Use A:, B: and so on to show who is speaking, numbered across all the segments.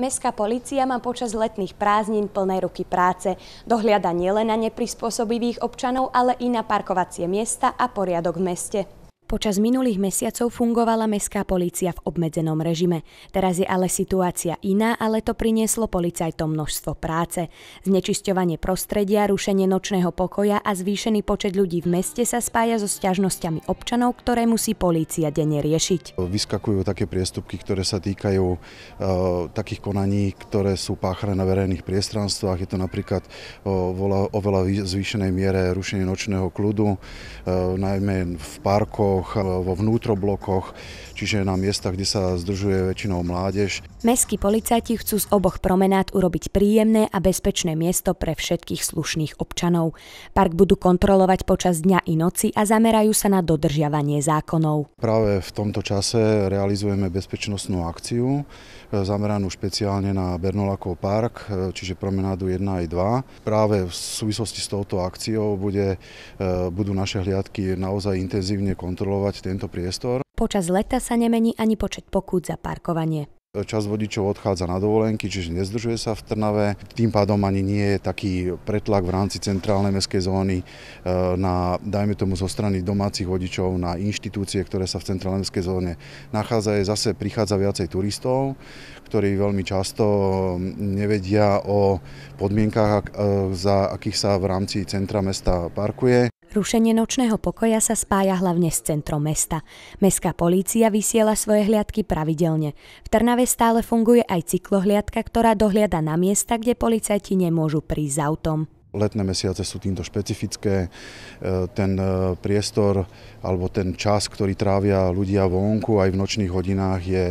A: Mestská policia má počas letných prázdnin plné ruky práce. Dohliada nielen na neprispôsobivých občanov, ale i na parkovacie miesta a poriadok v meste. Počas minulých mesiacov fungovala mestská polícia v obmedzenom režime. Teraz je ale situácia iná, ale to prinieslo policajtom množstvo práce. Znečisťovanie prostredia, rušenie nočného pokoja a zvýšený počet ľudí v meste sa spája so sťažnosťami občanov, ktoré
B: musí polícia denne riešiť. Vyskakujú také priestupky, ktoré sa týkajú e, takých konaní, ktoré sú páchané na verejných priestranstvách. Je to napríklad e, o, oveľa, zvýšenej miere rušenie nočného kľudu, e, najmä v parkoch, parkoch, e, vo vnútroblokoch, čiže na miestach, kde sa zdržuje väčšinou mládež.
A: Mestskí policajti chcú z oboch promenát urobiť príjemné a bezpečné miesto pre všetkých slušných občanov. Park budú kontrolovať počas dňa i noci a zamerajú sa na dodržiavanie
B: zákonov. Práve v tomto čase realizujeme bezpečnostnú akciu, e, zameranú špeciálne na Bernolakov park, e, čiže promenádu 1 aj 2. Práve v súvislosti s touto akciou bude, budú naše hliadky naozaj intenzívne kontrolovať kontrolovať tento priestor.
A: Počas leta sa nemení ani počet pokút za parkovanie.
B: Čas vodičov odchádza na dovolenky, čiže nezdržuje sa v Trnave. Tým pádom ani nie je taký pretlak v rámci centrálnej mestskej zóny e, na, dajme tomu, zo strany domácich vodičov na inštitúcie, ktoré sa v centrálnej mestskej zóne nachádzajú. Zase prichádza viacej turistov, ktorí veľmi často nevedia o podmienkách, e, za akých sa v rámci centra mesta parkuje.
A: Rušenie nočného pokoja sa spája hlavne s centrom mesta. Mestská polícia vysiela svoje hliadky pravidelne. V Trnave stále funguje aj cyklohliadka, ktorá dohliada na miesta, kde policajti nemôžu prísť s autom.
B: Letné mesiace sú týmto špecifické. E, ten e, priestor alebo ten čas, ktorý trávia ľudia vonku aj v nočných hodinách je,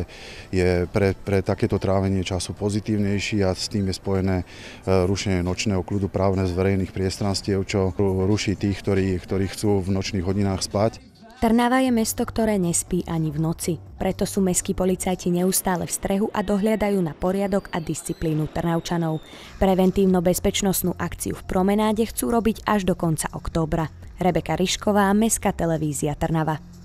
B: je pre, pre takéto trávenie času pozitívnejší a s tým je spojené e, rušenie nočného kľudu právne z verejných priestranstiev, čo ruší tých, ktorí, ktorí chcú v nočných hodinách spať.
A: Trnava je mesto, ktoré nespí ani v noci. Preto sú mestskí policajti neustále v strehu a dohliadajú na poriadok a disciplínu Trnavčanov. Preventívno-bezpečnostnú akciu v promenáde chcú robiť až do konca októbra. Rebeka Rišková, Mestská televízia Trnava.